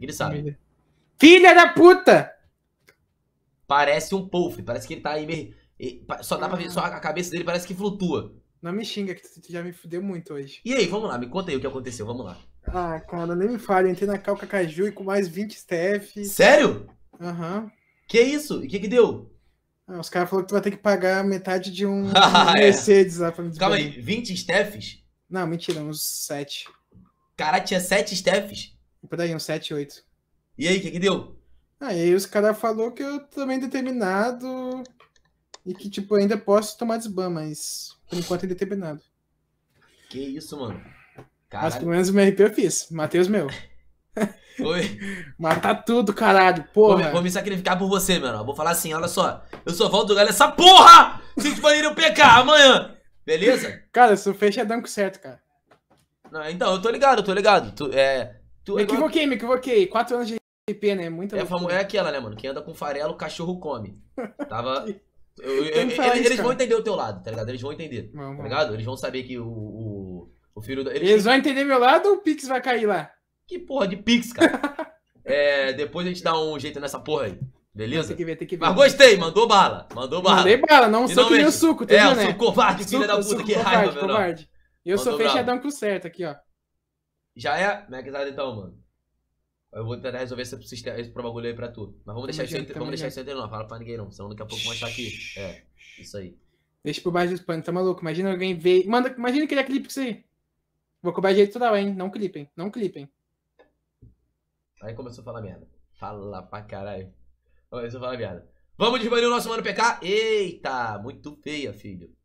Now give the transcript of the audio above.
que ele sabe. Filha da puta! Parece um polvo, parece que ele tá aí meio. Só dá pra ver, ah. só a cabeça dele parece que flutua. Não me xinga, que tu já me fudeu muito hoje. E aí, vamos lá, me conta aí o que aconteceu, vamos lá. Ah, cara, nem me fale, eu entrei na Calca Caju e com mais 20 staff. Sério? Aham. Uhum. Que isso? E o que que deu? Ah, os caras falaram que tu vai ter que pagar metade de um ah, é. Mercedes lá pra me Calma aí, 20 staffs? Não, mentira, uns 7. Cara, tinha 7 staffs? Por aí, um 7, 8. E aí, o que que deu? Ah, aí os caras falou que eu também determinado e que, tipo, ainda posso tomar desban, mas por enquanto é determinado. Que isso, mano. Caralho. Mas pelo menos o meu RP eu fiz. Matei os meus. Oi. Matar tudo, caralho, porra. Vou, vou, me sacrificar por você, mano. Vou falar assim, olha só. Eu só volto galera essa porra! Vocês te ir eu pecar amanhã. Beleza? Cara, eu sou fechadão com certo, cara. Não, então, eu tô ligado, eu tô ligado. Tu, é, Tu, me é equivoquei, igual... me equivoquei. Quatro anos de RP, né? Muita é, famosa é aquela, né, mano? Quem anda com farelo, o cachorro come. Tava. eu, eu, isso, eles, vão entender o teu lado, tá ligado? Eles vão entender. Vamos, tá ligado? Eles vão saber que o. o, o filho Eles, eles vão entender meu lado ou o Pix vai cair lá? Que porra de Pix, cara? é, depois a gente dá um jeito nessa porra aí. Beleza? Tem que ver, tem que ver. Mas gostei, mandou bala. Mandou bala. Mandei bala, não sou que nem o suco, tá É, né? o covarde, filha da puta, que raiva, velho. Eu mandou sou fechadão com o certo aqui, ó. Já é, Megazard é tá, então, mano. Eu vou tentar resolver esse, problema esse bagulho aí pra tu. Mas vamos deixar, isso, entre, vamos deixar isso fala pra ninguém não, senão daqui a pouco vai estar aqui. É, isso aí. Deixa por baixo dos panos, tá maluco? Imagina alguém ver. Manda, imagina criar clipe com isso aí. Vou cobrar direito total, hein? Não clipem, não clipem. Aí começou a falar merda. Fala pra caralho. Começou a falar merda. Vamos desbanir o nosso mano PK? Eita, muito feia, filho.